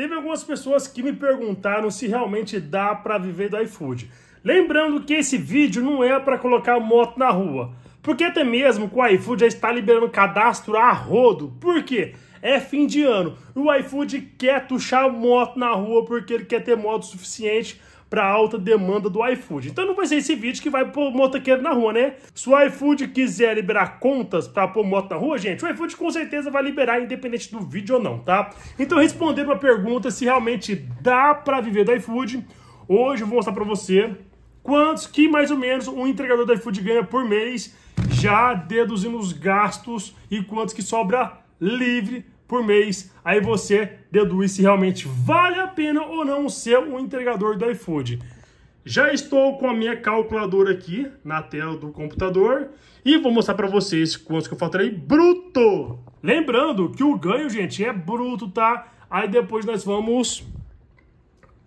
Teve algumas pessoas que me perguntaram se realmente dá para viver do iFood. Lembrando que esse vídeo não é para colocar moto na rua, porque até mesmo com o iFood já está liberando cadastro a rodo. Por quê? É fim de ano. O iFood quer tuxar moto na rua porque ele quer ter moto suficiente para a alta demanda do iFood. Então não vai ser esse vídeo que vai pôr motoqueiro na rua, né? Se o iFood quiser liberar contas para pôr moto na rua, gente, o iFood com certeza vai liberar, independente do vídeo ou não, tá? Então respondendo uma pergunta se realmente dá para viver do iFood, hoje eu vou mostrar para você quantos que mais ou menos um entregador do iFood ganha por mês já deduzindo os gastos e quantos que sobra livre por mês. Aí você deduz se realmente vale a pena ou não ser um entregador do iFood. Já estou com a minha calculadora aqui na tela do computador e vou mostrar para vocês quantos que eu faturei bruto. Lembrando que o ganho, gente, é bruto, tá? Aí depois nós vamos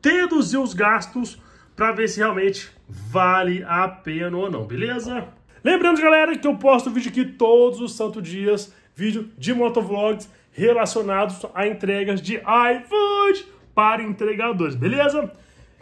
deduzir os gastos para ver se realmente vale a pena ou não, beleza? Lembrando, galera, que eu posto vídeo aqui todos os santos dias, vídeo de motovlogs relacionados a entregas de iFood para entregadores, beleza?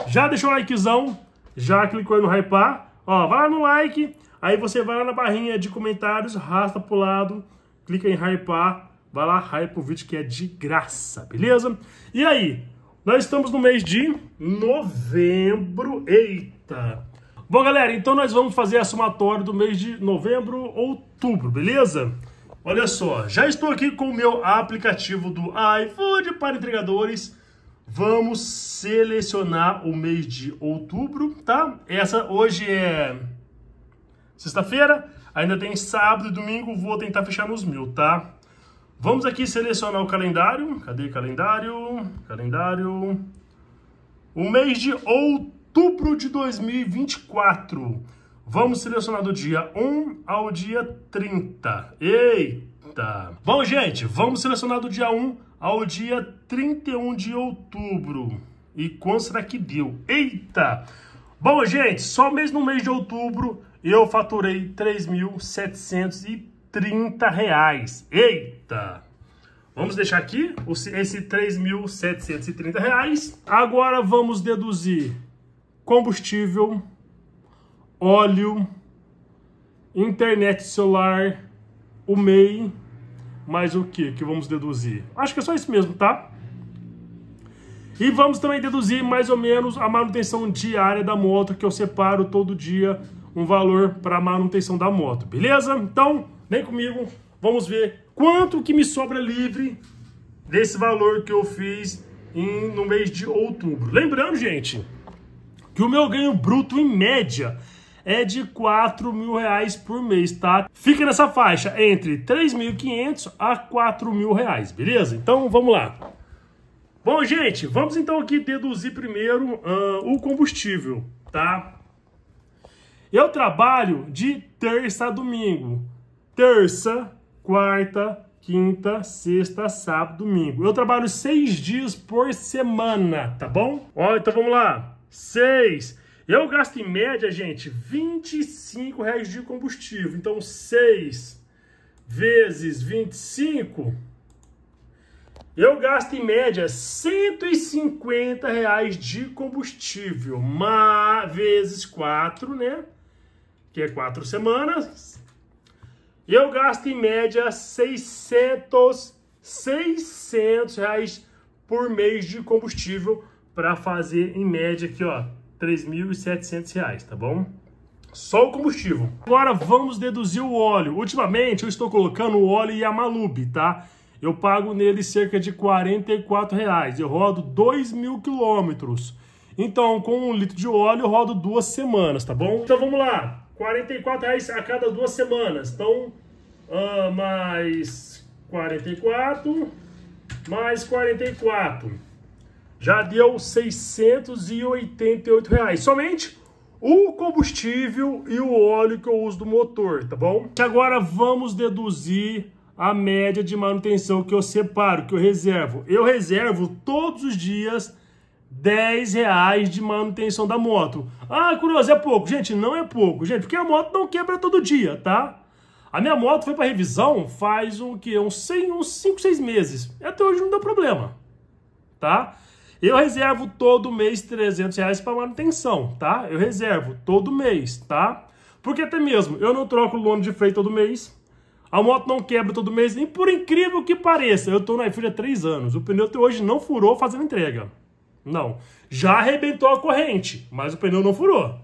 Já deixou o likezão? Já clicou aí no hypar? Ó, vai lá no like, aí você vai lá na barrinha de comentários, arrasta pro lado, clica em hypar, vai lá, hype o vídeo que é de graça, beleza? E aí, nós estamos no mês de novembro, eita! Bom, galera, então nós vamos fazer a somatória do mês de novembro, outubro, beleza? Olha só, já estou aqui com o meu aplicativo do iFood para entregadores. Vamos selecionar o mês de outubro, tá? Essa hoje é sexta-feira, ainda tem sábado e domingo, vou tentar fechar nos mil, tá? Vamos aqui selecionar o calendário. Cadê calendário? Calendário. O mês de outubro outubro de 2024. Vamos selecionar do dia 1 ao dia 30. Eita! Bom, gente, vamos selecionar do dia 1 ao dia 31 de outubro. E quanto será que deu? Eita! Bom, gente, só mesmo no mês de outubro eu faturei R$ 3.730. Eita! Vamos deixar aqui esse R$ 3.730. Agora vamos deduzir combustível, óleo, internet celular, o MEI, mais o que que vamos deduzir? Acho que é só isso mesmo, tá? E vamos também deduzir mais ou menos a manutenção diária da moto, que eu separo todo dia um valor para manutenção da moto, beleza? Então, vem comigo, vamos ver quanto que me sobra livre desse valor que eu fiz em, no mês de outubro. Lembrando, gente, que o meu ganho bruto em média é de 4 mil reais por mês, tá? Fica nessa faixa entre 3.500 a 4 mil reais, beleza? Então vamos lá. Bom, gente, vamos então aqui deduzir primeiro uh, o combustível, tá? Eu trabalho de terça a domingo. Terça, quarta, quinta, sexta, sábado, domingo. Eu trabalho seis dias por semana, tá bom? Ó, então vamos lá. 6. Eu gasto em média, gente, 25 reais de combustível. Então 6 vezes 25, eu gasto em média 150 reais de combustível. Mas, vezes 4, né? Que é 4 semanas. Eu gasto em média 600, 600 reais por mês de combustível para fazer em média aqui, ó, R$ 3.700, tá bom? Só o combustível. Agora vamos deduzir o óleo. Ultimamente eu estou colocando o óleo Yamalube, tá? Eu pago nele cerca de 44 reais. Eu rodo dois mil quilômetros. Então, com um litro de óleo, eu rodo duas semanas, tá bom? Então vamos lá. 44 reais a cada duas semanas. Então, uh, mais 44, mais 44 já deu 688 reais. Somente o combustível e o óleo que eu uso do motor, tá bom? E agora vamos deduzir a média de manutenção que eu separo, que eu reservo. Eu reservo todos os dias 10 reais de manutenção da moto. Ah, curioso, é pouco. Gente, não é pouco, gente, porque a moto não quebra todo dia, tá? A minha moto foi para revisão faz o que? Uns 100, uns 5, 6 meses. Até hoje não deu problema, tá? Eu reservo todo mês 300 reais para manutenção, tá? Eu reservo todo mês, tá? Porque até mesmo eu não troco o lono de freio todo mês, a moto não quebra todo mês, nem por incrível que pareça. Eu tô na iFood há três anos. O pneu até hoje não furou fazendo entrega. Não. Já arrebentou a corrente, mas o pneu não furou,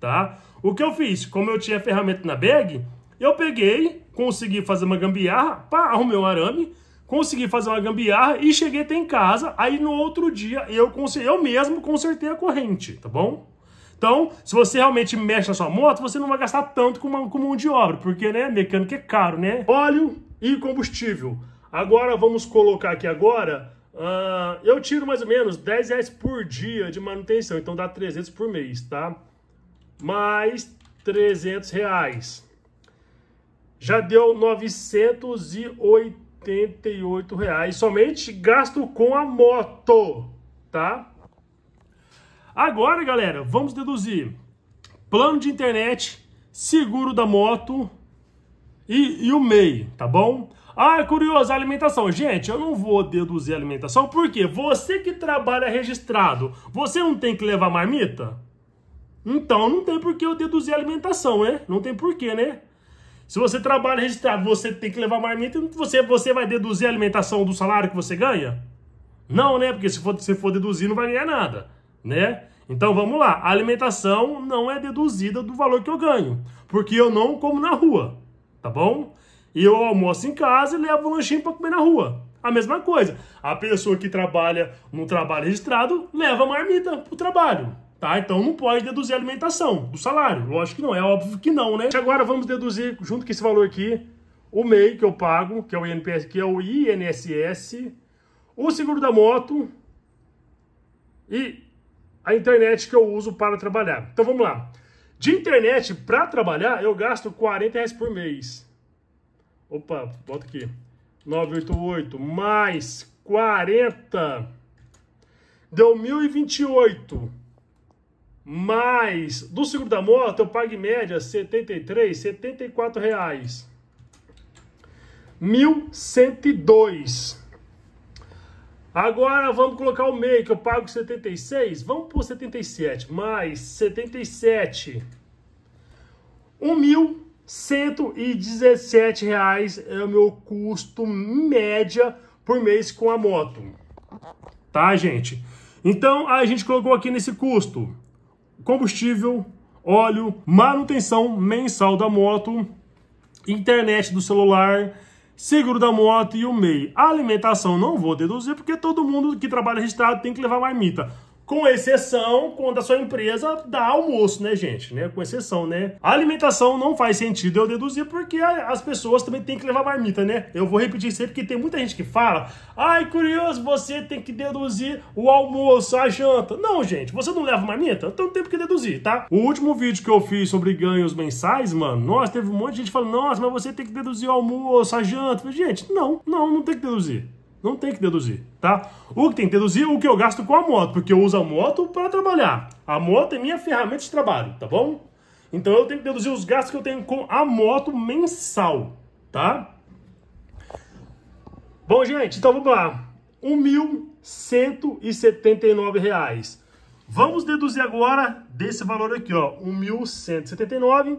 tá? O que eu fiz? Como eu tinha ferramenta na bag, eu peguei, consegui fazer uma gambiarra, pá, arrumei um arame, consegui fazer uma gambiarra e cheguei até em casa. Aí no outro dia eu, eu mesmo consertei a corrente, tá bom? Então, se você realmente mexe na sua moto, você não vai gastar tanto com, uma, com mão de obra, porque, né, mecânico é caro, né? Óleo e combustível. Agora, vamos colocar aqui agora, uh, eu tiro mais ou menos 10 reais por dia de manutenção, então dá 300 por mês, tá? Mais 300 reais. Já deu 980 88 reais somente gasto com a moto, tá? Agora, galera, vamos deduzir plano de internet, seguro da moto e, e o MEI, tá bom? Ah, é curioso, a alimentação. Gente, eu não vou deduzir a alimentação, porque você que trabalha registrado, você não tem que levar marmita? Então não tem por que eu deduzir a alimentação, né? Não tem porquê, né? Se você trabalha registrado, você tem que levar marmita, você, você vai deduzir a alimentação do salário que você ganha? Não, né? Porque se for, se for deduzir, não vai ganhar nada, né? Então vamos lá, a alimentação não é deduzida do valor que eu ganho, porque eu não como na rua, tá bom? E eu almoço em casa e levo um lanchinho para comer na rua. A mesma coisa, a pessoa que trabalha no trabalho registrado leva marmita pro trabalho. Tá? Então não pode deduzir a alimentação do salário. Lógico que não, é óbvio que não, né? Agora vamos deduzir, junto com esse valor aqui, o MEI que eu pago, que é o INPS, que é o INSS, o seguro da moto e a internet que eu uso para trabalhar. Então vamos lá. De internet para trabalhar, eu gasto 40 reais por mês. Opa, bota aqui. 988 mais 40 deu 1028 mais do seguro da moto, eu pago em média 73, 74 reais. 1.102. Agora vamos colocar o meio que eu pago 76, vamos por 77 mais 77. 1.117 reais é o meu custo média por mês com a moto. Tá, gente? Então a gente colocou aqui nesse custo combustível, óleo, manutenção mensal da moto, internet do celular, seguro da moto e o MEI. A alimentação não vou deduzir porque todo mundo que trabalha registrado tem que levar marmita. Com exceção quando a sua empresa dá almoço, né, gente? Né? Com exceção, né? A alimentação não faz sentido eu deduzir porque as pessoas também têm que levar marmita, né? Eu vou repetir sempre que tem muita gente que fala: ai, curioso, você tem que deduzir o almoço, a janta. Não, gente, você não leva marmita? Então tem que deduzir, tá? O último vídeo que eu fiz sobre ganhos mensais, mano, nossa, teve um monte de gente falando: nossa, mas você tem que deduzir o almoço, a janta. Gente, não, não, não tem que deduzir. Não tem que deduzir, tá? O que tem que deduzir é o que eu gasto com a moto, porque eu uso a moto para trabalhar. A moto é minha ferramenta de trabalho, tá bom? Então eu tenho que deduzir os gastos que eu tenho com a moto mensal, tá? Bom, gente, então vamos lá. R$ 1.179. Vamos deduzir agora desse valor aqui, ó, 1.179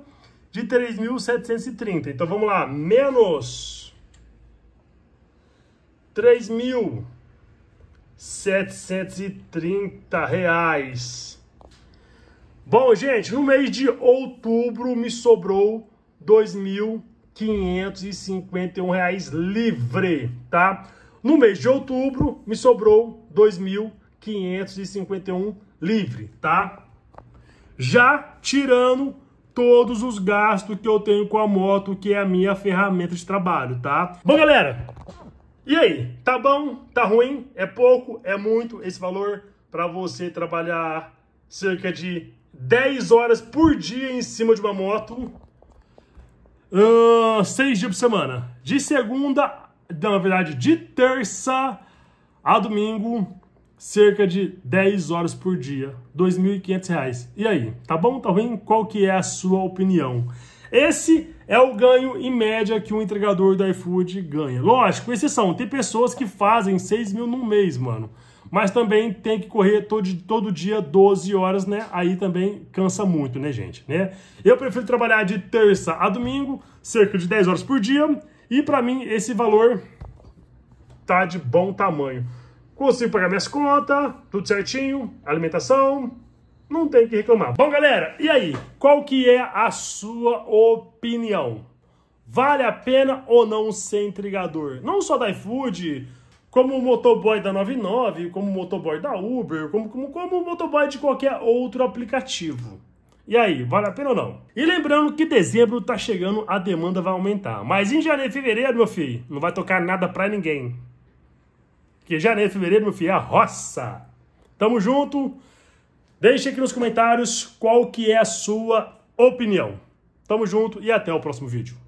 de 3.730. Então vamos lá, menos 3.730 reais. Bom, gente, no mês de outubro me sobrou R$ reais livre, tá? No mês de outubro me sobrou R$ 2.551 livre, tá? Já tirando todos os gastos que eu tenho com a moto, que é a minha ferramenta de trabalho, tá? Bom, galera, e aí, tá bom? Tá ruim? É pouco? É muito esse valor para você trabalhar cerca de 10 horas por dia em cima de uma moto, uh, 6 dias por semana. De segunda, na verdade, de terça a domingo, cerca de 10 horas por dia, R$ 2.500. E aí, tá bom, tá ruim? Qual que é a sua opinião? Esse é o ganho em média que um entregador do iFood ganha. Lógico, exceção, tem pessoas que fazem 6 mil no mês, mano. Mas também tem que correr todo, todo dia 12 horas, né? Aí também cansa muito, né, gente? Né? Eu prefiro trabalhar de terça a domingo, cerca de 10 horas por dia. E para mim, esse valor tá de bom tamanho. Consigo pagar minhas contas, tudo certinho, alimentação, não tem que reclamar. Bom, galera, e aí? Qual que é a sua opinião? Vale a pena ou não ser entregador? Não só da iFood, como o motoboy da 99, como o motoboy da Uber, como, como, como o motoboy de qualquer outro aplicativo. E aí, vale a pena ou não? E lembrando que dezembro tá chegando, a demanda vai aumentar. Mas em janeiro e fevereiro, meu filho, não vai tocar nada pra ninguém. Porque janeiro e fevereiro, meu filho, é a roça. Tamo junto. Deixe aqui nos comentários qual que é a sua opinião. Tamo junto e até o próximo vídeo.